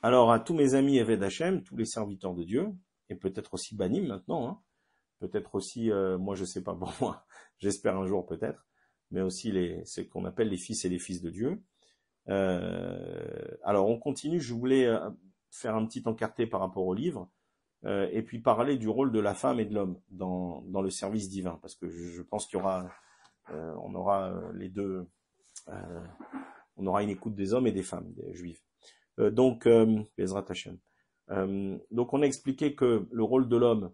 Alors à tous mes amis Eved Hachem, tous les serviteurs de Dieu, et peut-être aussi Banim maintenant, hein. peut-être aussi, euh, moi je sais pas pour moi, j'espère un jour peut-être, mais aussi les, ce qu'on appelle les fils et les fils de Dieu. Euh, alors on continue, je voulais euh, faire un petit encarté par rapport au livre, et puis parler du rôle de la femme et de l'homme dans, dans le service divin, parce que je, pense qu'il y aura, on aura les deux, on aura une écoute des hommes et des femmes des juives. Euh, donc, euh, euh, donc, on a expliqué que le rôle de l'homme,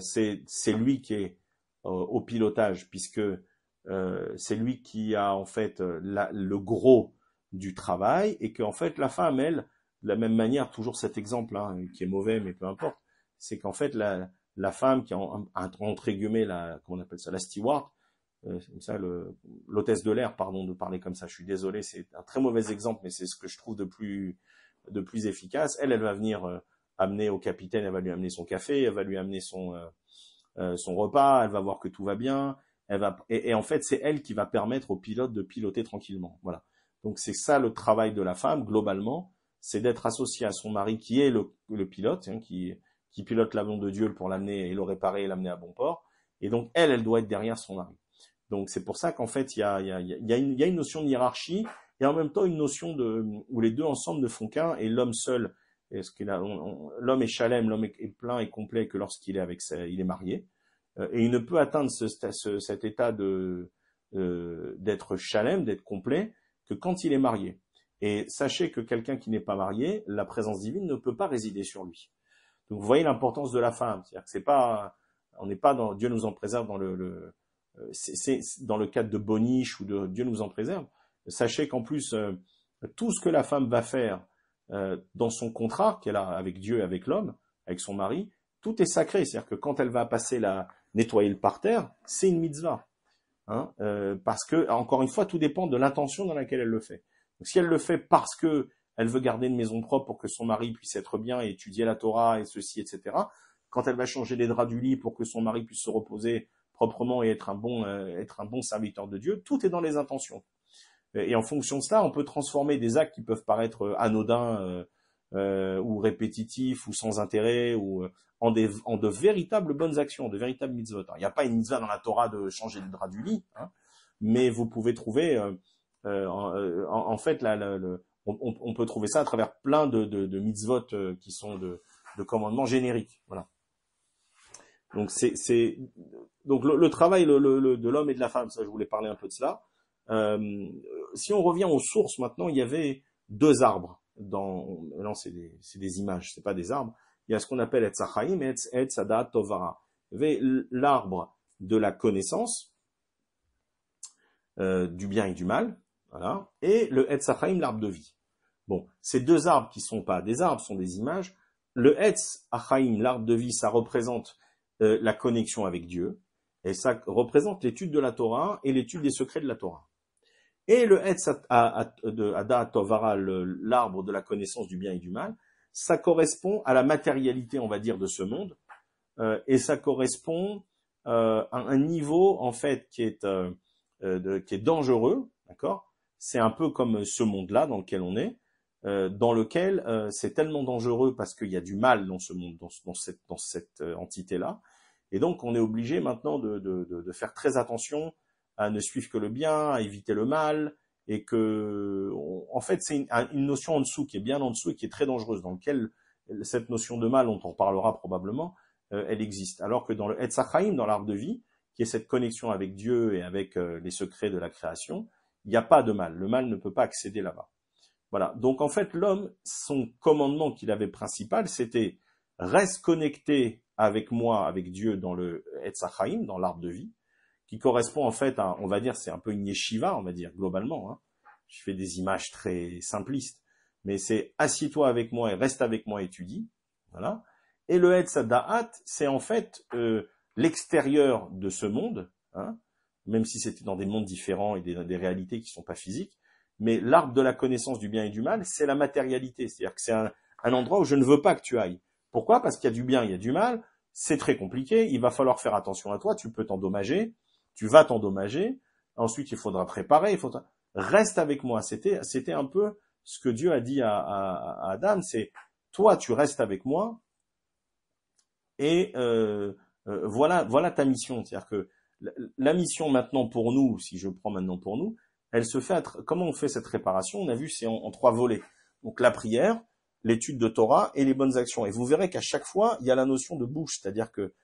c'est, c'est lui qui est au pilotage, puisque c'est lui qui a en fait le gros du travail, et qu'en fait la femme, elle, de la même manière, toujours cet exemple là hein, qui est mauvais, mais peu importe, c'est qu'en fait la, la femme qui a entre guillemets la, comment on appelle ça, la steward, euh, comme ça, l'hôtesse de l'air, pardon, de parler comme ça. Je suis désolé, c'est un très mauvais exemple, mais c'est ce que je trouve de plus, de plus efficace. Elle, elle va venir euh, amener au capitaine, elle va lui amener son café, elle va lui amener son, euh, son repas, elle va voir que tout va bien. Elle va, et, en fait, c'est elle qui va permettre au pilote de piloter tranquillement. Voilà. Donc c'est ça le travail de la femme globalement, c'est d'être associée à son mari qui est le, pilote, hein, qui, qui pilote l'avion de Dieu pour l'amener et le réparer et l'amener à bon port. Et donc elle, elle doit être derrière son mari. Donc c'est pour ça qu'en fait il y a, y, a, y, a y a, une notion de hiérarchie et en même temps une notion de où les deux ensemble ne font qu'un et l'homme seul. Est-ce qu'il a, l'homme est chalem, l'homme est, plein et complet que lorsqu'il est avec il est marié euh, et il ne peut atteindre ce, cet état de euh, d'être chalem, d'être complet que quand il est marié. Et sachez que quelqu'un qui n'est pas marié, la présence divine ne peut pas résider sur lui. Donc vous voyez l'importance de la femme, c'est-à-dire que c'est pas, on n'est pas dans Dieu nous en préserve dans le, le euh, c'est dans le cadre de Boniche ou de Dieu nous en préserve. Sachez qu'en plus, euh, tout ce que la femme va faire euh, dans son contrat qu'elle a avec Dieu, avec l'homme, avec son mari, tout est sacré. C'est-à-dire que quand elle va passer la nettoyer le parterre, c'est une mitzvah. Hein, parce que, encore une fois, tout dépend de l'intention dans laquelle elle le fait. Donc, si elle le fait parce que elle veut garder une maison propre pour que son mari puisse être bien et étudier la Torah et ceci, etc., quand elle va changer les draps du lit pour que son mari puisse se reposer proprement et être un bon, euh, être un bon serviteur de Dieu, tout est dans les intentions. Et en fonction de cela, on peut transformer des actes qui peuvent paraître euh, anodins euh, euh, ou répétitifs ou sans intérêt ou en, des, en de véritables bonnes actions, de véritables mitzvot. Hein. Il n'y a pas une mitzvah dans la Torah de changer le drap du lit, hein, mais vous pouvez trouver, euh, en, en, fait, là, on, peut trouver ça à travers plein de, de, de mitzvot qui sont de, de commandements génériques. Voilà. Donc c'est donc le, travail de l'homme et de la femme, ça je voulais parler un peu de cela. Euh, si on revient aux sources maintenant, il y avait deux arbres. Dans, non, c'est des, des images, c'est pas des arbres. Il y a ce qu'on appelle Etzachaim et Etzadat Tovara. Il y avait l'arbre de la connaissance euh, du bien et du mal, voilà, et le Etzachaim, l'arbre de vie. Bon, ces deux arbres qui sont pas des arbres, sont des images. Le Etz l'arbre de vie, ça représente euh, la connexion avec Dieu. Et ça représente l'étude de la Torah et l'étude des secrets de la Torah. Et le Etz de Tovara, l'arbre de la connaissance du bien et du mal, ça correspond à la matérialité, on va dire, de ce monde, euh, et ça correspond euh, à un niveau en fait qui est euh, qui est dangereux, d'accord C'est un peu comme ce monde-là dans lequel on est, dans lequel c'est tellement dangereux parce qu'il y a du mal dans ce monde, dans cette entité-là, et donc, on est obligé maintenant de, faire très attention à ne suivre que le bien, à éviter le mal, et que, en fait, c'est une, notion en dessous qui est bien en dessous et qui est très dangereuse, dans lequel cette notion de mal, on en parlera probablement, euh, elle existe. Alors que dans le Etzachaim, dans l'art de vie, qui est cette connexion avec Dieu et avec euh, les secrets de la création, il n'y a pas de mal. Le mal ne peut pas accéder là-bas. Voilà. Donc en fait, l'homme, son commandement qu'il avait principal, c'était reste connecté avec moi, avec Dieu dans le Etzachaim, dans l'arbre de vie, qui correspond en fait à, on va dire, c'est un peu une yeshiva, on va dire, globalement. Hein. Je fais des images très simplistes, mais c'est assieds toi avec moi et reste avec moi, étudie. Voilà. Et le etzadahat, c'est en fait euh, l'extérieur de ce monde, hein, même si c'était dans des mondes différents et des, des réalités qui ne sont pas physiques. Mais l'arbre de la connaissance du bien et du mal, c'est la matérialité. C'est-à-dire que c'est un endroit où je ne veux pas que tu ailles. Pourquoi Parce qu'il y a du bien, il y a du mal, c'est très compliqué, il va falloir faire attention à toi, tu peux t'endommager, tu vas t'endommager, ensuite il faudra préparer, il faudra... Reste avec moi, c'était, c'était un peu ce que Dieu a dit à, Adam, c'est toi tu restes avec moi et euh, euh, voilà, voilà ta mission. C'est-à-dire que la, mission maintenant pour nous, si je prends maintenant pour nous, elle se fait, comment on fait cette réparation On a vu, c'est en, trois volets. Donc la prière, l'étude de Torah et les bonnes actions. Et vous verrez qu'à chaque fois, il y a la notion de bouche, c'est-à-dire que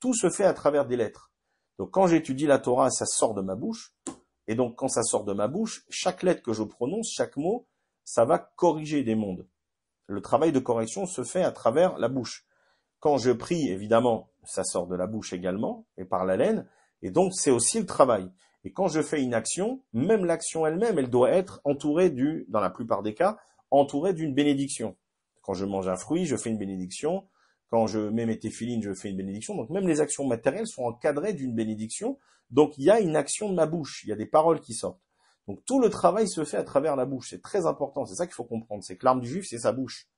tout se fait à travers des lettres. Donc quand j'étudie la Torah, ça sort de ma bouche. Et donc quand ça sort de ma bouche, chaque lettre que je prononce, chaque mot, ça va corriger des mondes. Le travail de correction se fait à travers la bouche. Quand je prie, évidemment, ça sort de la bouche également, et par la laine, et donc c'est aussi le travail. Et quand je fais une action, même l'action elle-même, elle doit être entourée du, dans la plupart des cas, entourée d'une bénédiction. Quand je mange un fruit, je fais une bénédiction. Quand je mets mes téphilines, je fais une bénédiction. Donc même les actions matérielles sont encadrées d'une bénédiction. Donc il y a une action de ma bouche, il y a des paroles qui sortent. Donc tout le travail se fait à travers la bouche. C'est très important, c'est ça qu'il faut comprendre. C'est que l'arme du juif, c'est sa bouche.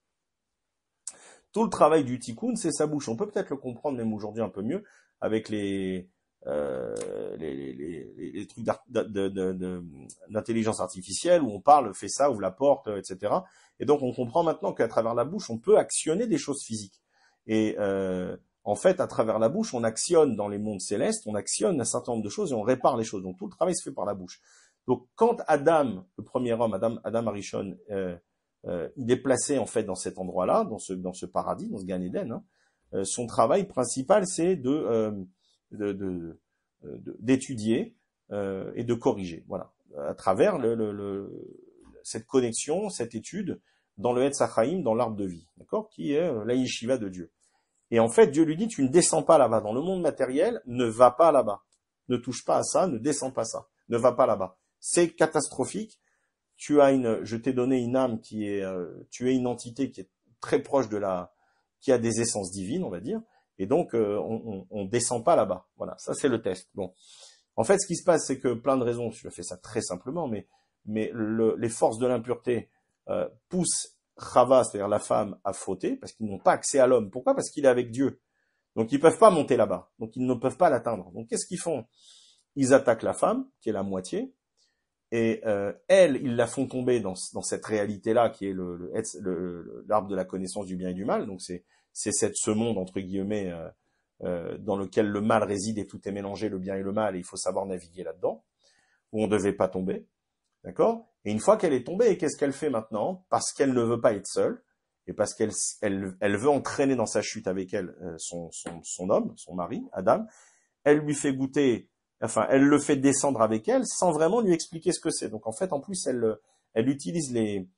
Tout le travail du tikkun, c'est sa bouche. On peut peut-être le comprendre même aujourd'hui un peu mieux avec les, euh, les, les, les, les, trucs d'intelligence artificielle où on parle, fait ça, ouvre la porte, euh, etc. Et donc on comprend maintenant qu'à travers la bouche, on peut actionner des choses physiques. Et euh, en fait, à travers la bouche, on actionne dans les mondes célestes, on actionne un certain nombre de choses et on répare les choses. Donc tout le travail se fait par la bouche. Donc quand Adam, le premier homme, Adam, Adam Arishon, euh, euh il est placé en fait dans cet endroit-là, dans ce, dans ce paradis, dans ce Gan Eden, hein, son travail principal, c'est de euh, d'étudier de, euh, et de corriger. Voilà, à travers le, le, le, cette connexion, cette étude dans le Hetz Achaim, dans l'arbre de vie, d'accord, qui est euh, la de Dieu. Et en fait, Dieu lui dit, tu ne descends pas là-bas. Dans le monde matériel, ne va pas là-bas. Ne touche pas à ça, ne descends pas ça. Ne va pas là-bas. C'est catastrophique. Tu as une, je t'ai donné une âme qui est, tu es une entité qui est très proche de la, qui a des essences divines, on va dire. Et donc, euh, on, on, on, descend pas là-bas. Voilà, ça c'est le test. Bon, en fait, ce qui se passe, c'est que plein de raisons. Je fais ça très simplement, mais mais le, les forces de l'impureté euh, poussent Chava, c'est-à-dire la femme, à fauter parce qu'ils n'ont pas accès à l'homme. Pourquoi Parce qu'il est avec Dieu. Donc ils peuvent pas monter là-bas. Donc ils ne peuvent pas l'atteindre. Donc qu'est-ce qu'ils font Ils attaquent la femme, qui est la moitié, et euh, elle, ils la font tomber dans, dans cette réalité-là qui est l'arbre le, le, de la connaissance du bien et du mal. Donc c'est c'est cette, ce monde, entre guillemets, euh, euh, dans lequel le mal réside et tout est mélangé, le bien et le mal, et il faut savoir naviguer là-dedans, où on ne devait pas tomber. D'accord Et une fois qu'elle est tombée, qu'est-ce qu'elle fait maintenant Parce qu'elle ne veut pas être seule, et parce qu'elle elle, elle veut entraîner dans sa chute avec elle euh, son, son, son homme, son mari, Adam, elle lui fait goûter enfin, elle le fait descendre avec elle sans vraiment lui expliquer ce que c'est. Donc en fait, en plus, elle, elle utilise les,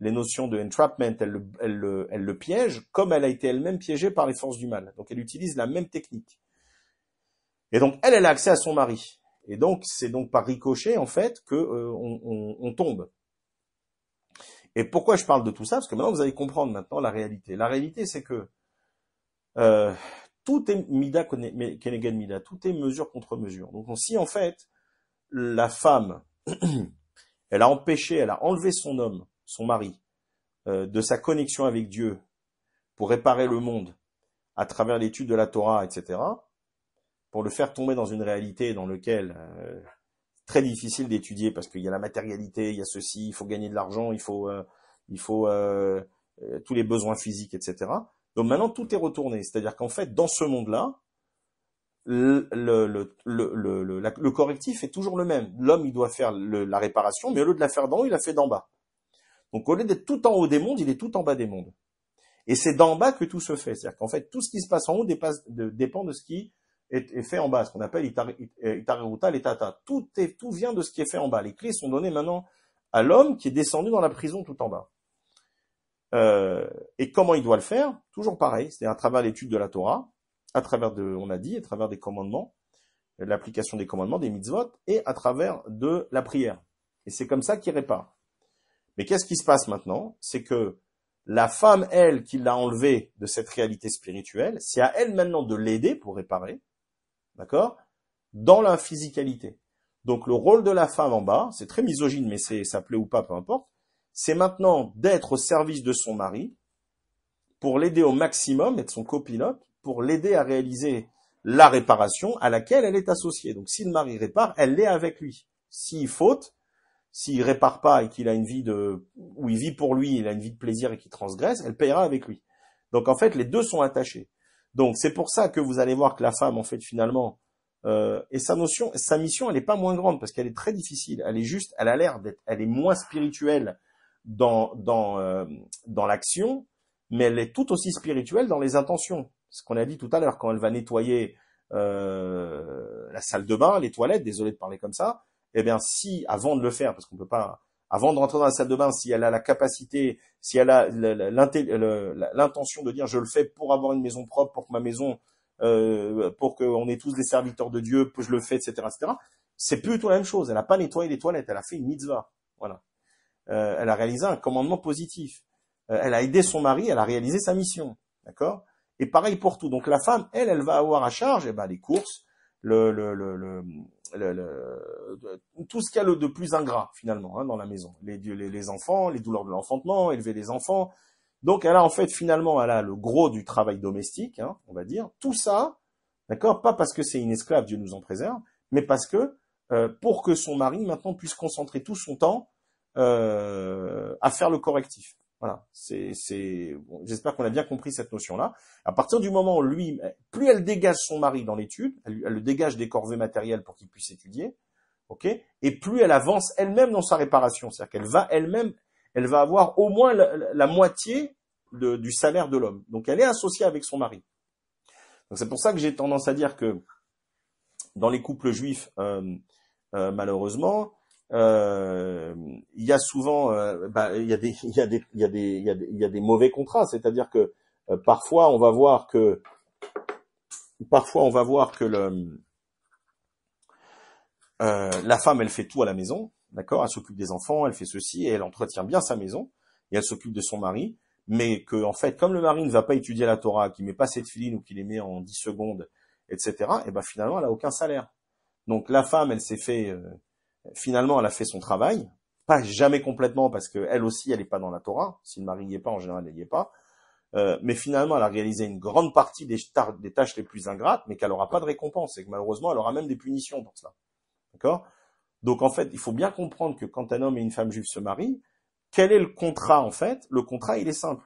les notions de entrapment, elle, le piège, comme elle a été elle-même piégée par les forces du mal. Donc elle utilise la même technique. Et donc elle, elle a accès à son mari. Et donc c'est donc par ricochet en fait que euh, on, tombe. Et pourquoi je parle de tout ça Parce que maintenant vous allez comprendre maintenant la réalité. La réalité c'est que euh, tout est mida kenegan mida, tout est mesure contre mesure. Donc si en fait la femme, elle a empêché, elle a enlevé son homme son mari, euh, de sa connexion avec Dieu pour réparer le monde à travers l'étude de la Torah, etc., pour le faire tomber dans une réalité dans laquelle euh, très difficile d'étudier parce qu'il y a la matérialité, il y a ceci, il faut gagner de l'argent, il faut, euh, il faut tous les besoins physiques, etc. Donc maintenant tout est retourné, c'est-à-dire qu'en fait dans ce monde-là, le, le, le, correctif est toujours le même. L'homme, il doit faire la réparation, mais au lieu de la faire d'en haut, il la fait d'en bas. Donc au lieu d'être tout en haut des mondes, il est tout en bas des mondes. Et c'est d'en bas que tout se fait. C'est-à-dire qu'en fait, tout ce qui se passe en haut dépend de ce qui est, fait en bas, ce qu'on appelle euh, itareruta, l'etata. Tout, tout vient de ce qui est fait en bas. Les clés sont données maintenant à l'homme qui est descendu dans la prison tout en bas. Euh, et comment il doit le faire Toujours pareil, c'est à travers l'étude de la Torah, à travers de, on a dit, à travers des commandements, l'application des commandements, des mitzvot, et à travers de la prière. Et c'est comme ça qu'il répare. Mais qu'est-ce qui se passe maintenant C'est que la femme, elle, qui l'a enlevé de cette réalité spirituelle, c'est à elle maintenant de l'aider pour réparer, d'accord Dans la physicalité. Donc le rôle de la femme en bas, c'est très misogyne, mais c'est ça plaît ou pas, peu importe, c'est maintenant d'être au service de son mari pour l'aider au maximum, être son copilote, pour l'aider à réaliser la réparation à laquelle elle est associée. Donc si le mari répare, elle l'est avec lui. S'il faute, s'il répare pas et qu'il a une vie de, où il vit pour lui, il a une vie de plaisir et qu'il transgresse, elle payera avec lui. Donc en fait, les deux sont attachés. Donc c'est pour ça que vous allez voir que la femme, en fait, finalement, euh, et sa notion, sa mission, elle n'est pas moins grande parce qu'elle est très difficile. Elle est juste, elle a l'air d'être, elle est moins spirituelle dans dans euh, dans l'action, mais elle est tout aussi spirituelle dans les intentions. Ce qu'on a dit tout à l'heure, quand elle va nettoyer euh, la salle de bain, les toilettes, désolé de parler comme ça, eh bien si, avant de le faire, parce qu'on peut pas, avant de rentrer dans la salle de bain, si elle a la capacité, si elle a l'intention de dire je le fais pour avoir une maison propre, pour que ma maison, euh, pour qu'on ait tous des serviteurs de Dieu, je le fais, etc., etc., c'est plutôt la même chose. Elle n'a pas nettoyé les toilettes, elle a fait une mitzvah. Voilà. Euh, elle a réalisé un commandement positif. Euh, elle a aidé son mari, elle a réalisé sa mission. D'accord Et pareil pour tout. Donc la femme, elle, elle va avoir à charge eh ben, les courses, le, le, le tout ce qu'il y a de plus ingrat finalement hein, dans la maison. Les, les, les enfants, les douleurs de l'enfantement, élever les enfants. Donc elle a en fait finalement elle a le gros du travail domestique, hein, on va dire. Tout ça, d'accord, pas parce que c'est une esclave, Dieu nous en préserve, mais parce que euh, pour que son mari maintenant puisse concentrer tout son temps euh, à faire le correctif. Voilà, j'espère qu'on a bien compris cette notion-là. À partir du moment où lui, ben, plus elle dégage son mari dans l'étude, elle, le dégage des corvées matérielles pour qu'il puisse étudier, et plus elle avance elle-même dans sa réparation, c'est-à-dire qu'elle va elle-même, elle va avoir au moins la, moitié du salaire de l'homme. Donc elle est associée avec son mari. c'est pour ça que j'ai tendance à dire que dans les couples juifs, euh, euh, malheureusement, euh, il y a souvent, euh, bah, il, y a des, il y a des, il y a des, il y a des, mauvais contrats. C'est-à-dire que euh, parfois on va voir que, parfois on va voir que le, la femme elle fait tout à la maison, d'accord Elle s'occupe des enfants, elle fait ceci elle entretient bien sa maison et elle s'occupe de son mari. Mais que en fait, comme le mari ne va pas étudier la Torah, qu'il met pas cette filine ou qu'il les met en 10 secondes, etc. Et ben finalement, elle a aucun salaire. Donc la femme, elle s'est fait finalement, elle a fait son travail, pas jamais complètement parce que elle aussi, elle n'est pas dans la Torah. Si le mari est pas, en général, elle n'y est pas. Euh, mais finalement, elle a réalisé une grande partie des, des tâches les plus ingrates, mais qu'elle n'aura pas de récompense et que malheureusement, elle aura même des punitions pour cela. D'accord Donc en fait, il faut bien comprendre que quand un homme et une femme juive se marient, quel est le contrat en fait Le contrat, il est simple.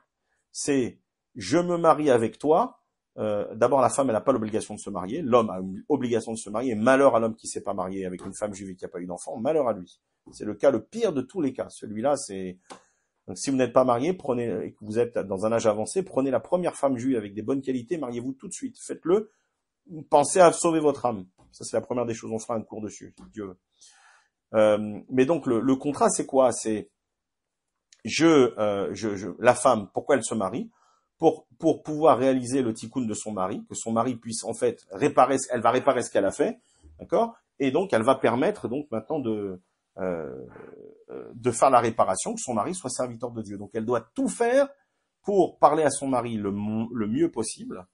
C'est je me marie avec toi euh, d'abord, la femme, elle n'a pas l'obligation de se marier. L'homme a une obligation de se marier. Malheur à l'homme qui ne s'est pas marié avec une femme juive qui n'a pas eu d'enfant. Malheur à lui. C'est le cas le pire de tous les cas. Celui-là, c'est. si vous n'êtes pas marié, prenez et que vous êtes dans un âge avancé, prenez la première femme juive avec des bonnes qualités, mariez-vous tout de suite. Faites-le. Pensez à sauver votre âme. Ça, c'est la première des choses. On fera un cours dessus, Dieu euh, mais donc, le, contrat, c'est quoi C'est euh, je, je, la femme. Pourquoi elle se marie pour, pouvoir réaliser le tikkun de son mari, que son mari puisse en fait réparer, elle va réparer ce qu'elle a fait, d'accord Et donc elle va permettre donc maintenant de euh, euh, de faire la réparation, que son mari soit serviteur de Dieu. Donc elle doit tout faire pour parler à son mari le, le mieux possible,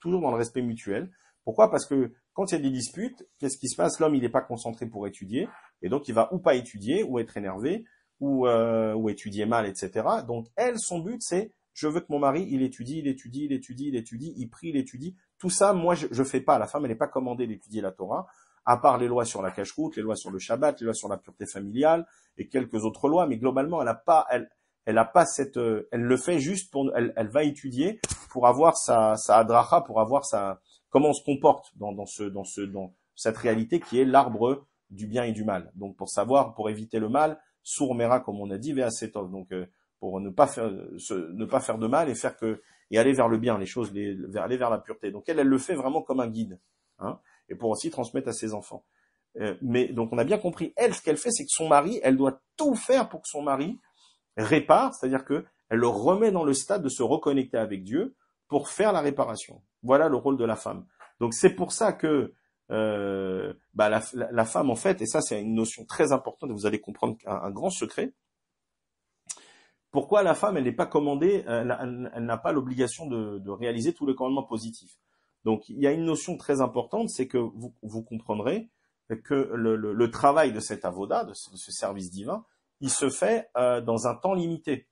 toujours dans le respect mutuel. Pourquoi Parce que quand il y a des disputes, qu'est-ce qui se passe L'homme, il n'est pas concentré pour étudier, et donc il va ou pas étudier, ou être énervé, ou, euh, ou étudier mal, etc. Donc elle, son but, c'est je veux que mon mari, il étudie, il étudie, il étudie, il étudie, il prie, il étudie. Tout ça, moi, je, ne fais pas. La femme, elle n'est pas commandée d'étudier la Torah, à part les lois sur la cache les lois sur le Shabbat, les lois sur la pureté familiale et quelques autres lois. Mais globalement, elle n'a pas, elle, elle a pas cette, euh, elle le fait juste pour, elle, elle, va étudier pour avoir sa, sa adracha, pour avoir sa, comment on se comporte dans, ce, dans ce, dans cette réalité qui est l'arbre du bien et du mal. Donc, pour savoir, pour éviter le mal, sourmera comme on a dit, homme. Donc, euh, pour ne pas faire ne pas faire de mal et faire que et aller vers le bien, les choses, vers, aller vers la pureté. Donc elle, elle le fait vraiment comme un guide, hein, et pour aussi transmettre à ses enfants. Euh, mais donc on a bien compris, elle, ce qu'elle fait, c'est que son mari, elle doit tout faire pour que son mari répare, c'est-à-dire que elle le remet dans le stade de se reconnecter avec Dieu pour faire la réparation. Voilà le rôle de la femme. Donc c'est pour ça que euh, bah, la, la, femme, en fait, et ça c'est une notion très importante, vous allez comprendre un, un grand secret, pourquoi la femme, elle n'est pas commandée, elle, n'a pas l'obligation de, réaliser tous les commandements positifs Donc, il y a une notion très importante, c'est que vous, comprendrez que le, travail de cet avoda, de ce, service divin, il se fait euh, dans un temps limité.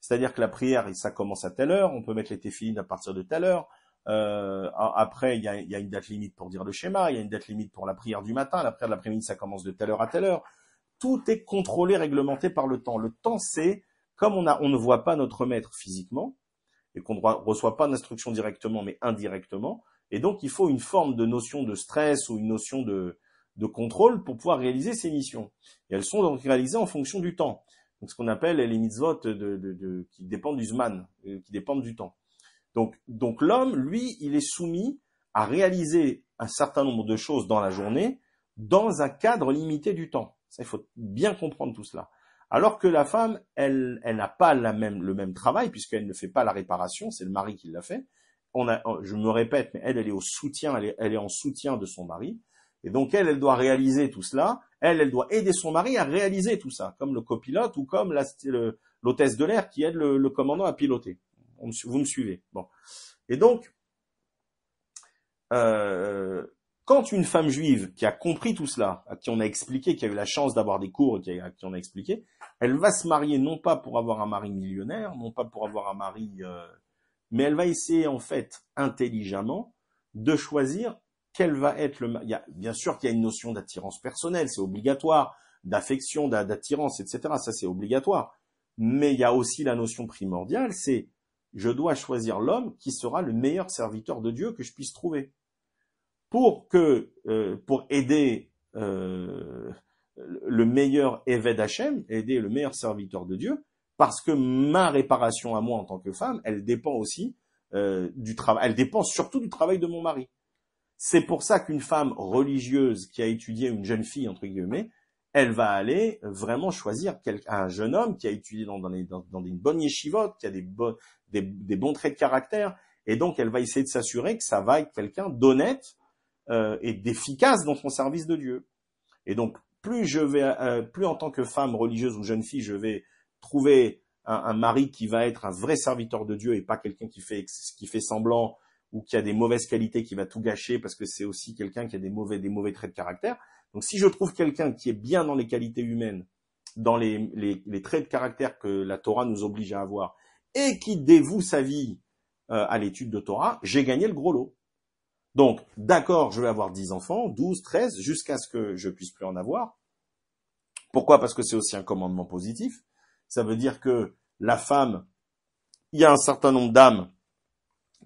C'est-à-dire que la prière, ça commence à telle heure, on peut mettre les téphilines à partir de telle heure. Euh, après, il y, a, il y a, une date limite pour dire le schéma, il y a une date limite pour la prière du matin, la prière de l'après-midi, ça commence de telle heure à telle heure. Tout est contrôlé, réglementé par le temps. Le temps, c'est comme on, ne voit pas notre maître physiquement, et qu'on ne reçoit pas d'instruction directement, mais indirectement, et donc il faut une forme de notion de stress ou une notion de, contrôle pour pouvoir réaliser ces missions. Et elles sont donc réalisées en fonction du temps. Donc ce qu'on appelle les mitzvot de, de, qui dépendent du zman, euh, qui dépendent du temps. Donc, l'homme, lui, il est soumis à réaliser un certain nombre de choses dans la journée dans un cadre limité du temps. il faut bien comprendre tout cela. Alors que la femme, elle, elle n'a pas la même, le même travail puisqu'elle ne fait pas la réparation, c'est le mari qui l'a fait. On a, je me répète, mais elle, elle est au soutien, elle est, elle est en soutien de son mari. Et donc elle, elle doit réaliser tout cela. Elle, elle doit aider son mari à réaliser tout ça, comme le copilote ou comme l'hôtesse de l'air qui aide le, commandant à piloter. vous me suivez Bon. Et donc, euh, quand une femme juive qui a compris tout cela, à qui on a expliqué, qui a eu la chance d'avoir des cours, qui à qui on a expliqué, elle va se marier non pas pour avoir un mari millionnaire, non pas pour avoir un mari, euh, mais elle va essayer en fait intelligemment de choisir quel va être le. Il y a, bien sûr qu'il y a une notion d'attirance personnelle, c'est obligatoire, d'affection, d'attirance, etc. Ça c'est obligatoire, mais il y a aussi la notion primordiale, c'est je dois choisir l'homme qui sera le meilleur serviteur de Dieu que je puisse trouver pour que euh, pour aider euh, le meilleur évêque d'Hachem, aider le meilleur serviteur de Dieu, parce que ma réparation à moi en tant que femme, elle dépend aussi euh, du travail, elle dépend surtout du travail de mon mari. C'est pour ça qu'une femme religieuse qui a étudié une jeune fille entre guillemets, elle va aller vraiment choisir un jeune homme qui a étudié dans, dans, dans, une bonne yeshivot, qui a des, des, des bons traits de caractère, et donc elle va essayer de s'assurer que ça va être quelqu'un d'honnête euh, et d'efficace dans son service de Dieu. Et donc, plus je vais, euh, plus en tant que femme religieuse ou jeune fille, je vais trouver un, mari qui va être un vrai serviteur de Dieu et pas quelqu'un qui fait qui fait semblant ou qui a des mauvaises qualités, qui va tout gâcher parce que c'est aussi quelqu'un qui a des mauvais des mauvais traits de caractère. Donc, si je trouve quelqu'un qui est bien dans les qualités humaines, dans les, les, traits de caractère que la Torah nous oblige à avoir, et qui dévoue sa vie euh, à l'étude de Torah, j'ai gagné le gros lot. Donc, d'accord, je vais avoir 10 enfants, 12, 13, jusqu'à ce que je puisse plus en avoir. Pourquoi Parce que c'est aussi un commandement positif. Ça veut dire que la femme, il y a un certain nombre d'âmes.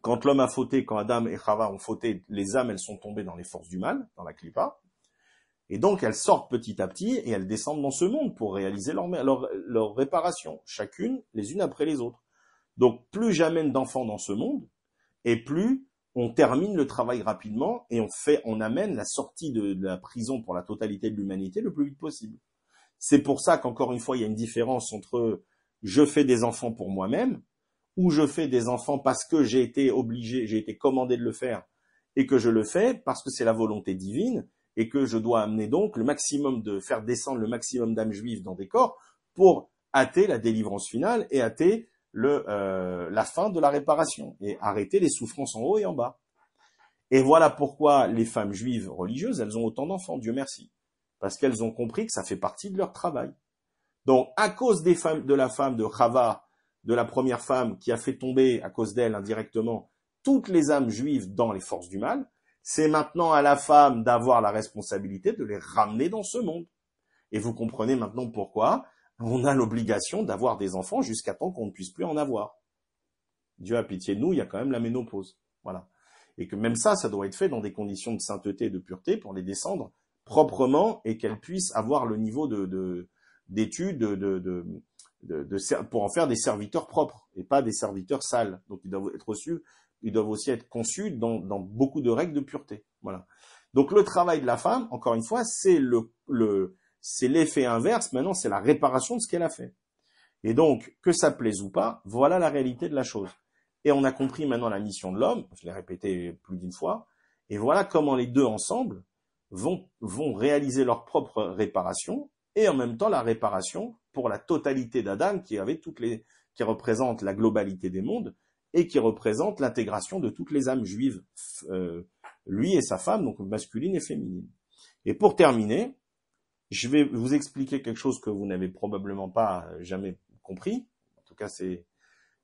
Quand l'homme a fauté, quand Adam et Chava ont fauté, les âmes, elles sont tombées dans les forces du mal, dans la clipa. Et donc, elles sortent petit à petit et elles descendent dans ce monde pour réaliser leur, leur réparation, chacune les unes après les autres. Donc, plus j'amène d'enfants dans ce monde, et plus on termine le travail rapidement et on fait, on amène la sortie de, la prison pour la totalité de l'humanité le plus vite possible. C'est pour ça qu'encore une fois, il y a une différence entre je fais des enfants pour moi-même ou je fais des enfants parce que j'ai été obligé, j'ai été commandé de le faire et que je le fais parce que c'est la volonté divine et que je dois amener donc le maximum de faire descendre le maximum d'âmes juives dans des corps pour hâter la délivrance finale et hâter le, euh, la fin de la réparation et arrêter les souffrances en haut et en bas. Et voilà pourquoi les femmes juives religieuses, elles ont autant d'enfants, Dieu merci, parce qu'elles ont compris que ça fait partie de leur travail. Donc, à cause des femmes, de la femme de Chava, de la première femme qui a fait tomber, à cause d'elle indirectement, toutes les âmes juives dans les forces du mal, c'est maintenant à la femme d'avoir la responsabilité de les ramener dans ce monde. Et vous comprenez maintenant pourquoi on a l'obligation d'avoir des enfants jusqu'à temps qu'on ne puisse plus en avoir. Dieu a pitié de nous, il y a quand même la ménopause. Voilà. Et que même ça, ça doit être fait dans des conditions de sainteté et de pureté pour les descendre proprement et qu'elles puissent avoir le niveau de d'études, de, de, de, pour en faire des serviteurs propres et pas des serviteurs sales. Donc ils doivent être reçus, ils doivent aussi être conçus dans, dans beaucoup de règles de pureté. Voilà. Donc le travail de la femme, encore une fois, c'est le, le c'est l'effet inverse, maintenant c'est la réparation de ce qu'elle a fait. Et donc, que ça plaise ou pas, voilà la réalité de la chose. Et on a compris maintenant la mission de l'homme, je l'ai répété plus d'une fois, et voilà comment les deux ensemble vont, vont réaliser leur propre réparation, et en même temps la réparation pour la totalité d'Adam qui avait toutes les, qui représente la globalité des mondes, et qui représente l'intégration de toutes les âmes juives, euh, lui et sa femme, donc masculine et féminine. Et pour terminer, je vais vous expliquer quelque chose que vous n'avez probablement pas euh, jamais compris. En tout cas, c'est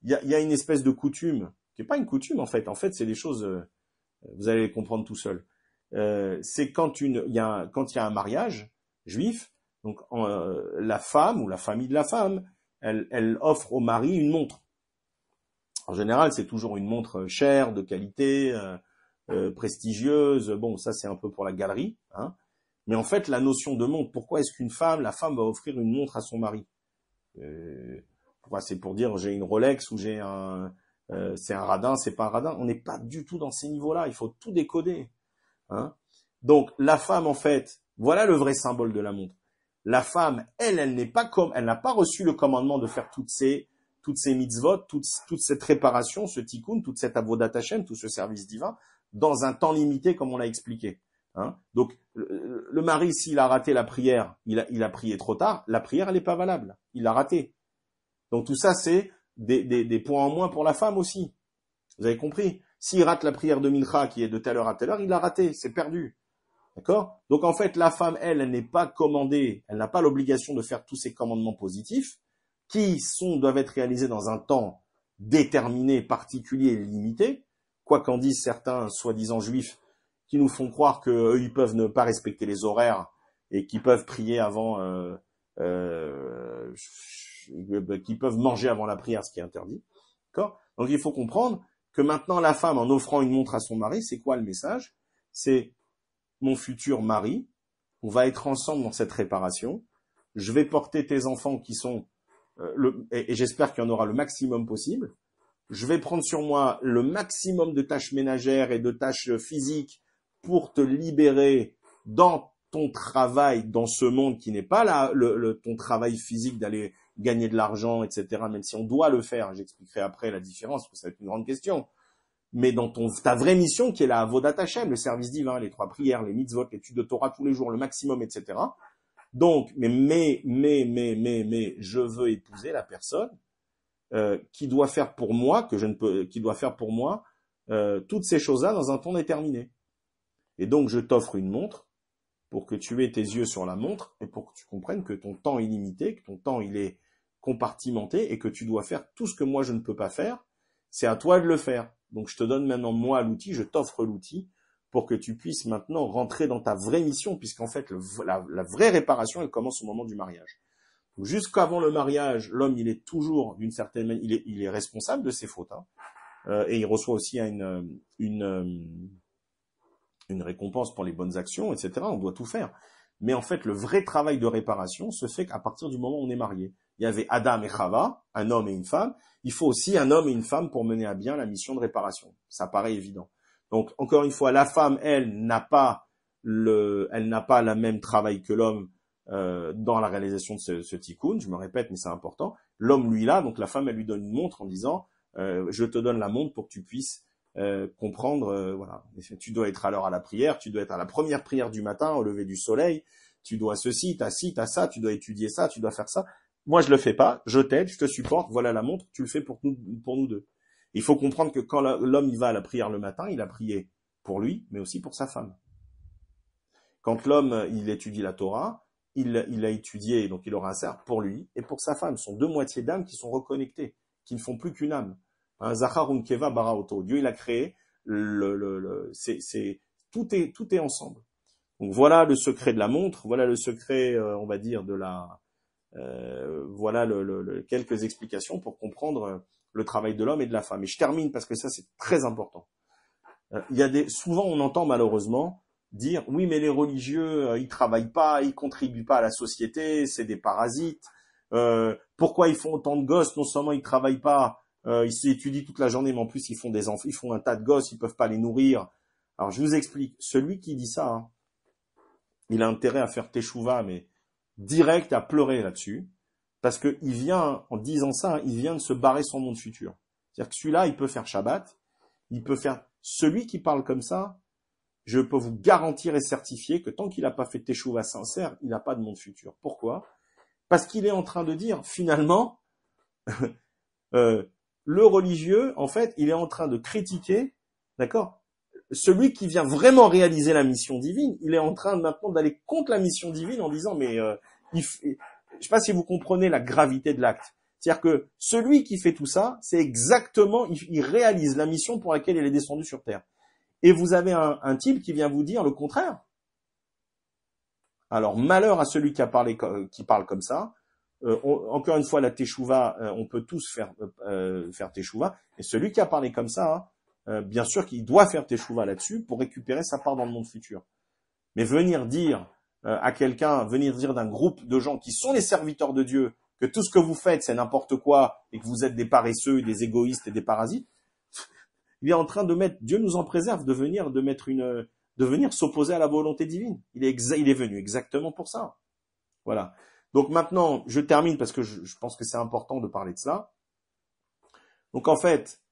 il y a, une espèce de coutume qui n'est pas une coutume en fait. En fait, c'est des choses. Euh, vous allez les comprendre tout seul. Euh, c'est quand une il y a un, quand il y a un mariage juif, donc euh, la femme ou la famille de la femme, elle, elle offre au mari une montre. En général, c'est toujours une montre chère, de qualité, prestigieuse. Bon, ça c'est un peu pour la galerie. Hein. Mais en fait, la notion de montre, pourquoi est-ce qu'une femme, la femme va offrir une montre à son mari euh, C'est pour dire j'ai une Rolex ou j'ai un, euh, c'est un radin, c'est pas un radin. On n'est pas du tout dans ces niveaux-là. Il faut tout décoder. Hein Donc la femme, en fait, voilà le vrai symbole de la montre. La femme, elle, elle n'est pas comme, elle n'a pas reçu le commandement de faire toutes ces, toutes ces mitzvot, toute, toute cette réparation, ce tikkun, toute cette avodat tout ce service divin, dans un temps limité, comme on l'a expliqué. Hein. Donc, le, mari, s'il a raté la prière, il a, il a prié trop tard, la prière, elle n'est pas valable. Il l'a raté. Donc tout ça, c'est des, points en moins pour la femme aussi. Vous avez compris S'il rate la prière de Mincha, qui est de telle heure à telle heure, il l'a raté, c'est perdu. D'accord Donc en fait, la femme, elle, elle n'est pas commandée, elle n'a pas l'obligation de faire tous ces commandements positifs, qui sont doivent être réalisés dans un temps déterminé, particulier et limité, quoi qu'en disent certains soi-disant juifs qui nous font croire que ils peuvent ne pas respecter les horaires et qui peuvent prier avant, euh, euh bah, qui peuvent manger avant la prière, ce qui est interdit. D'accord Donc il faut comprendre que maintenant la femme, en offrant une montre à son mari, c'est quoi le message C'est mon futur mari, on va être ensemble dans cette réparation, je vais porter tes enfants qui sont, euh, le, et j'espère qu'il y en aura le maximum possible, je vais prendre sur moi le maximum de tâches ménagères et de tâches euh, physiques pour te libérer dans ton travail, dans ce monde qui n'est pas là, le, ton travail physique d'aller gagner de l'argent, etc., même si on doit le faire, j'expliquerai après la différence, parce que ça va être une grande question, mais dans ton, ta vraie mission qui est la vos Hashem, le service divin, les trois prières, les mitzvot, l'étude de Torah tous les jours, le maximum, etc. Donc, mais, mais, mais, mais, mais, mais, je veux épouser la personne euh, qui doit faire pour moi, que je ne peux, qui doit faire pour moi euh, toutes ces choses-là dans un temps déterminé. Et donc je t'offre une montre pour que tu aies tes yeux sur la montre et pour que tu comprennes que ton temps est limité, que ton temps il est compartimenté et que tu dois faire tout ce que moi je ne peux pas faire. C'est à toi de le faire. Donc je te donne maintenant moi l'outil, je t'offre l'outil pour que tu puisses maintenant rentrer dans ta vraie mission, puisqu'en fait la, vraie réparation elle commence au moment du mariage. Jusqu'avant le mariage, l'homme il est toujours d'une certaine manière, il est, responsable de ses fautes hein. euh, et il reçoit aussi hein, une euh, une récompense pour les bonnes actions, etc. On doit tout faire. Mais en fait, le vrai travail de réparation se fait qu'à partir du moment où on est marié. Il y avait Adam et Chava, un homme et une femme. Il faut aussi un homme et une femme pour mener à bien la mission de réparation. Ça paraît évident. Donc, encore une fois, la femme, elle, n'a pas le, elle n'a pas le même travail que l'homme euh, dans la réalisation de ce, ce tikkun. Je me répète, mais c'est important. L'homme, lui, là, donc la femme, elle lui donne une montre en disant, euh, je te donne la montre pour que tu puisses euh, comprendre, euh, voilà, tu dois être à à la prière, tu dois être à la première prière du matin, au lever du soleil, tu dois ceci, t'as ci, t'as ça, tu dois étudier ça, tu dois faire ça. Moi, je le fais pas, je t'aide, je te supporte, voilà la montre, tu le fais pour nous, deux. Il faut comprendre que quand l'homme il va à la prière le matin, il a prié pour lui, mais aussi pour sa femme. Quand l'homme il étudie la Torah, il, il a étudié, donc il aura un cercle pour lui et pour sa femme. Ce sont deux moitiés d'âmes qui sont reconnectées, qui ne font plus qu'une âme. Zacharun Keva auto Dieu, il a créé le, le, c'est, c'est, tout est, tout est ensemble. Donc voilà le secret de la montre, voilà le secret, euh, on va dire, de la, euh, voilà le, quelques explications pour comprendre euh, le travail de l'homme et de la femme. Et je termine parce que ça c'est très important. Il y a des, souvent on entend malheureusement dire oui mais les religieux ils travaillent pas, ils contribuent pas à la société, c'est des parasites. pourquoi ils font autant de gosses Non seulement ils travaillent pas, euh, ils toute la journée, mais en plus ils font des enfants, ils font un tas de gosses, ils peuvent pas les nourrir. Alors je vous explique, celui qui dit ça, hein, il a intérêt à faire teshuva, mais direct à pleurer là-dessus, parce que il vient, en disant ça, il vient de se barrer son monde futur. C'est-à-dire que celui-là, il peut faire Shabbat, il peut faire celui qui parle comme ça. Je peux vous garantir et certifier que tant qu'il n'a pas fait teshuva sincère, il n'a pas de monde futur. Pourquoi Parce qu'il est en train de dire finalement. euh, le religieux, en fait, il est en train de critiquer, d'accord Celui qui vient vraiment réaliser la mission divine, il est en train maintenant d'aller contre la mission divine en disant, mais euh, je ne sais pas si vous comprenez la gravité de l'acte. C'est-à-dire que celui qui fait tout ça, c'est exactement, il, réalise la mission pour laquelle il est descendu sur Terre. Et vous avez un, un type qui vient vous dire le contraire. Alors malheur à celui qui, a parlé, euh, qui parle comme ça, euh, encore une fois, la teshuva, euh, on peut tous faire euh, faire teshuva. Et celui qui a parlé comme ça, hein, bien sûr qu'il doit faire teshuva là-dessus pour récupérer sa part dans le monde futur. Mais venir dire à quelqu'un, venir dire d'un groupe de gens qui sont les serviteurs de Dieu que tout ce que vous faites c'est n'importe quoi et que vous êtes des paresseux, des égoïstes et des parasites, il est en train de mettre, Dieu nous en préserve, de venir de mettre une, de venir s'opposer à la volonté divine. Il est, il est venu exactement pour ça. Voilà. Donc maintenant, je termine parce que je, pense que c'est important de parler de ça. Donc en fait,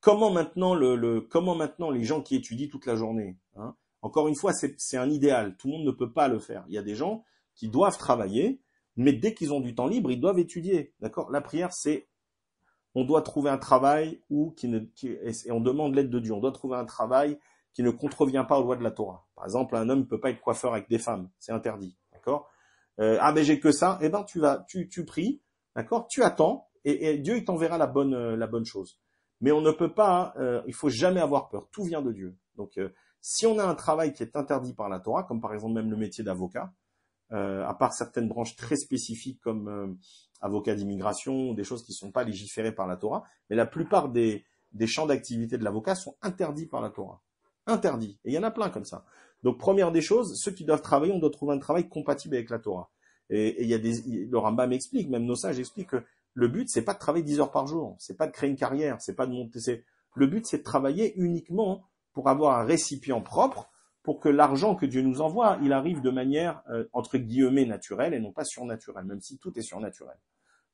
comment maintenant le, comment maintenant les gens qui étudient toute la journée hein, Encore une fois, c'est un idéal. Tout le monde ne peut pas le faire. Il y a des gens qui doivent travailler, mais dès qu'ils ont du temps libre, ils doivent étudier. D'accord La prière, c'est on doit trouver un travail ou qui et on demande l'aide de Dieu. On doit trouver un travail qui ne contrevient pas aux lois de la Torah. Par exemple, un homme ne peut pas être coiffeur avec des femmes, c'est interdit. D'accord euh, ah ben j'ai que ça, eh ben tu vas, tu, tu pries, d'accord, tu attends, et, Dieu il t'enverra la bonne, euh, la bonne chose. Mais on ne peut pas, hein, euh, il faut jamais avoir peur, tout vient de Dieu. Donc euh, si on a un travail qui est interdit par la Torah, comme par exemple même le métier d'avocat, euh, à part certaines branches très spécifiques comme avocat d'immigration, des choses qui ne sont pas légiférées par la Torah, mais la plupart des, des champs d'activité de l'avocat sont interdits par la Torah. Interdits. Et il y en a plein comme ça. Donc première des choses, ceux qui doivent travailler, on doit trouver un travail compatible avec la Torah. Et il y a des, le Rambam explique, même nos sages expliquent que le but c'est pas de travailler 10 heures par jour, c'est pas de créer une carrière, c'est pas de monter. C'est, le but c'est de travailler uniquement pour avoir un récipient propre, pour que l'argent que Dieu nous envoie, il arrive de manière euh, entre guillemets naturelle et non pas surnaturelle, même si tout est surnaturel.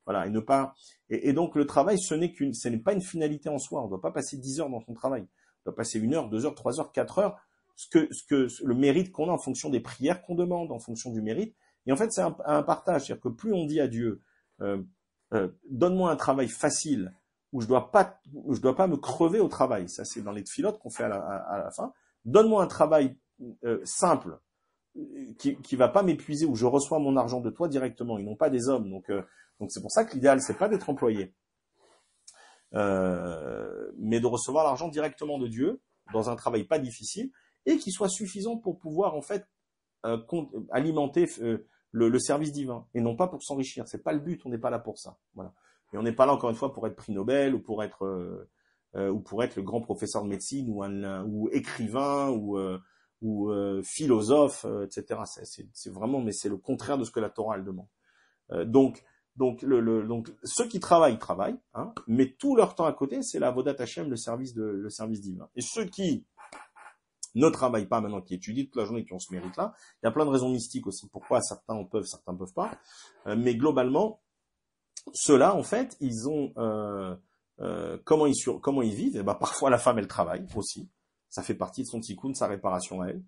Voilà, et ne pas. Et, donc le travail, ce n'est qu'une, ce n'est pas une finalité en soi. On ne doit pas passer 10 heures dans son travail. On doit passer une heure, deux heures, trois heures, quatre heures ce que, ce que le mérite qu'on a en fonction des prières qu'on demande, en fonction du mérite. Et en fait, c'est un, un, partage, c'est-à-dire que plus on dit à Dieu, euh, euh donne-moi un travail facile où je dois pas, je dois pas me crever au travail. Ça, c'est dans les filotes qu'on fait à la, à la fin. Donne-moi un travail euh, simple euh, qui, qui va pas m'épuiser où je reçois mon argent de toi directement. Ils n'ont pas des hommes, donc donc c'est pour ça que l'idéal c'est pas d'être employé, mais de recevoir l'argent directement de Dieu dans un travail pas difficile et qui soit suffisant pour pouvoir en fait euh, alimenter euh, le, le, service divin et non pas pour s'enrichir. C'est pas le but. On n'est pas là pour ça. Voilà. Et on n'est pas là encore une fois pour être prix Nobel ou pour être euh, euh ou pour être le grand professeur de médecine ou un, ou écrivain ou euh, ou philosophe, etc. C'est vraiment, mais c'est le contraire de ce que la Torah elle demande. donc, donc, le, le, donc, ceux qui travaillent travaillent, hein, mais tout leur temps à côté, c'est la vodat Hashem, le service de, le service divin. Et ceux qui ne travaillent pas maintenant, qui étudient toute la journée, qui ont ce mérite-là. Il y a plein de raisons mystiques aussi pourquoi certains en peuvent, certains peuvent pas. Euh, mais globalement, ceux-là, en fait, ils ont euh, euh, comment ils sur, comment ils vivent. bah, parfois la femme elle travaille aussi. Ça fait partie de son tikkun, de sa réparation à elle.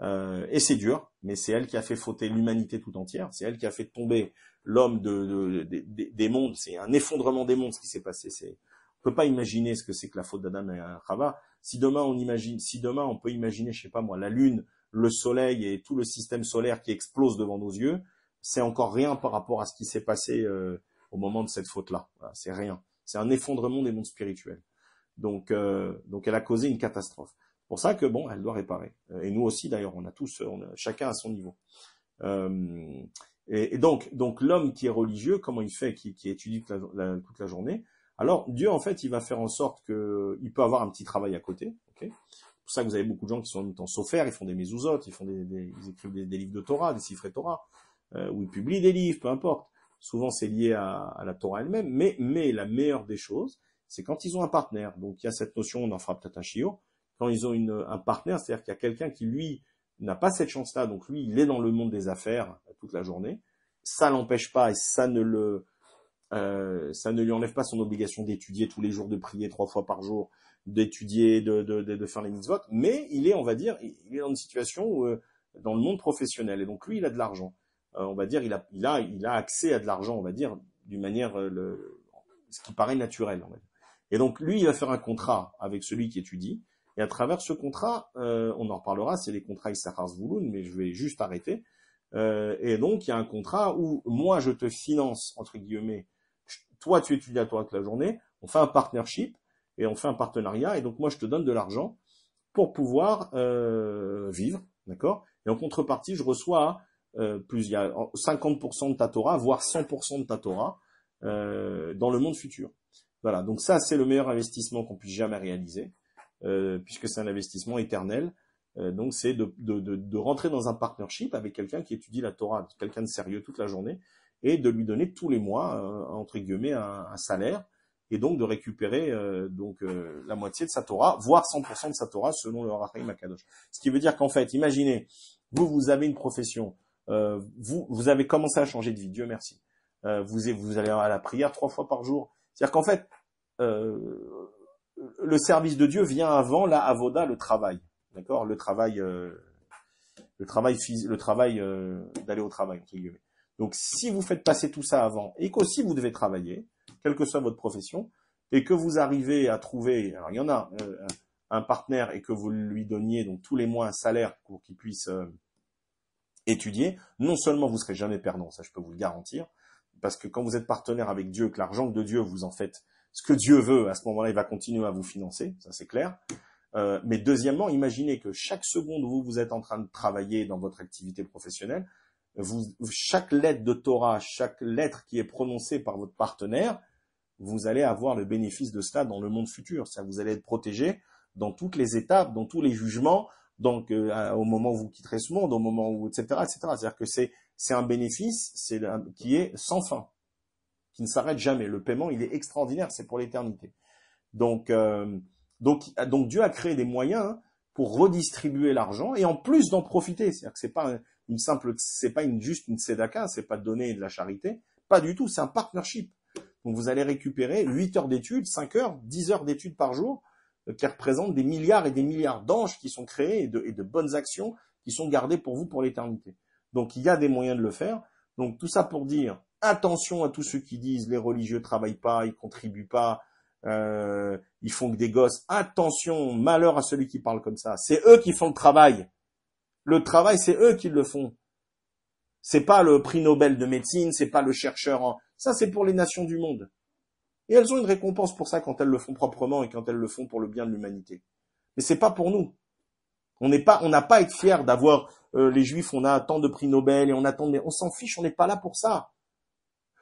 Euh, et c'est dur, mais c'est elle qui a fait fauter l'humanité tout entière. C'est elle qui a fait tomber l'homme de, de, des mondes. C'est un effondrement des mondes ce qui s'est passé. C'est on peut pas imaginer ce que c'est que la faute d'Adam et Chava. Si demain on imagine, si demain on peut imaginer, je sais pas moi, la Lune, le Soleil et tout le système solaire qui explose devant nos yeux, c'est encore rien par rapport à ce qui s'est passé euh, au moment de cette faute-là. c'est rien. C'est un effondrement des mondes spirituels. Donc, euh, donc elle a causé une catastrophe. Pour ça que bon, elle doit réparer. Euh, et nous aussi d'ailleurs, on a tous, chacun à son niveau. et, donc, donc l'homme qui est religieux, comment il fait, qui, étudie toute la journée, alors Dieu, en fait, il va faire en sorte que il peut avoir un petit travail à côté. c'est pour ça que vous avez beaucoup de gens qui sont en même temps ils font des mesuzot, ils font des, ils écrivent des, livres de Torah, des chiffres Torah, euh, ou ils publient des livres, peu importe. Souvent, c'est lié à, à la Torah elle-même. Mais, mais la meilleure des choses, c'est quand ils ont un partenaire. Donc il y a cette notion, on en fera peut-être un chiot, quand ils ont une, un partenaire, c'est-à-dire qu'il y a quelqu'un qui, lui, n'a pas cette chance-là, donc lui, il est dans le monde des affaires toute la journée, ça l'empêche pas et ça ne le euh, ça ne lui enlève pas son obligation d'étudier tous les jours, de prier trois fois par jour, d'étudier, de, de, de, de, faire les mitzvot, mais il est, on va dire, il est dans une situation où, euh, dans le monde professionnel, et donc lui, il a de l'argent. Euh, on va dire, il a, il a, il a accès à de l'argent, on va dire, d'une manière, le, ce qui paraît naturel. Et donc lui, il va faire un contrat avec celui qui étudie, et à travers ce contrat, on en reparlera, c'est les contrats Issachar Zvouloun, mais je vais juste arrêter. et donc, il y a un contrat où moi, je te finance, entre guillemets, toi tu étudies la Torah toute la journée, on fait un partnership et on fait un partenariat, et donc moi je te donne de l'argent pour pouvoir euh, vivre, d'accord Et en contrepartie, je reçois euh, plus, il 50% de ta Torah, voire 100% de ta Torah euh, dans le monde futur. Voilà, donc ça c'est le meilleur investissement qu'on puisse jamais réaliser, puisque c'est un investissement éternel. donc c'est de, de, rentrer dans un partnership avec quelqu'un qui étudie la Torah, quelqu'un de sérieux toute la journée, et de lui donner tous les mois, euh, entre guillemets, un, salaire, et donc de récupérer euh, donc euh, la moitié de sa Torah, voire 100% de sa Torah, selon le Rahim Akadosh. Ce qui veut dire qu'en fait, imaginez, vous, vous avez une profession, vous, vous avez commencé à changer de vie, Dieu merci. Euh, vous, vous allez à la prière trois fois par jour. C'est-à-dire qu'en fait, le service de Dieu vient avant la avoda, le travail, d'accord, le travail, le travail, le travail d'aller au travail entre guillemets. Donc si vous faites passer tout ça avant et qu'aussi vous devez travailler, quelle que soit votre profession, et que vous arrivez à trouver, alors il y en a euh, un partenaire et que vous lui donniez donc tous les mois un salaire pour qu'il puisse euh, étudier, non seulement vous serez jamais perdant, ça je peux vous le garantir, parce que quand vous êtes partenaire avec Dieu, que l'argent de Dieu vous en faites ce que Dieu veut, à ce moment-là, il va continuer à vous financer, ça c'est clair. Euh, mais deuxièmement, imaginez que chaque seconde où vous êtes en train de travailler dans votre activité professionnelle, vous, chaque lettre de Torah, chaque lettre qui est prononcée par votre partenaire, vous allez avoir le bénéfice de cela dans le monde futur. Ça, vous allez être protégé dans toutes les étapes, dans tous les jugements, donc euh, au moment où vous quitterez ce monde, au moment où, etc., etc. C'est-à-dire que c'est c'est un bénéfice, c'est qui est sans fin, qui ne s'arrête jamais. Le paiement, il est extraordinaire, c'est pour l'éternité. Donc euh, donc donc Dieu a créé des moyens pour redistribuer l'argent et en plus d'en profiter. C'est-à-dire que c'est pas une simple, c'est pas une juste une tzedaka, c'est pas de donner de la charité, pas du tout, c'est un partnership. Donc vous allez récupérer 8 heures d'études, 5 heures, 10 heures d'études par jour, euh, qui représentent des milliards et des milliards d'anges qui sont créés et de, bonnes actions qui sont gardées pour vous pour l'éternité. Donc il y a des moyens de le faire. Donc tout ça pour dire attention à tous ceux qui disent les religieux travaillent pas, ils contribuent pas, euh, ils font que des gosses. Attention, malheur à celui qui parle comme ça. C'est eux qui font le travail. Le travail, c'est eux qui le font. C'est pas le prix Nobel de médecine, c'est pas le chercheur en... Ça, c'est pour les nations du monde. Et elles ont une récompense pour ça quand elles le font proprement et quand elles le font pour le bien de l'humanité. Mais c'est pas pour nous. On n'est pas, on n'a pas à être fier d'avoir euh, les Juifs, on a tant de prix Nobel et on attend, mais on s'en fiche, on n'est pas là pour ça.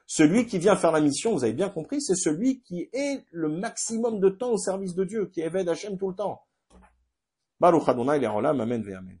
Celui qui vient faire la mission, vous avez bien compris, c'est celui qui est le maximum de temps au service de Dieu, qui éveille Hachem tout le temps. Baruch Adonai, il est là, m'amène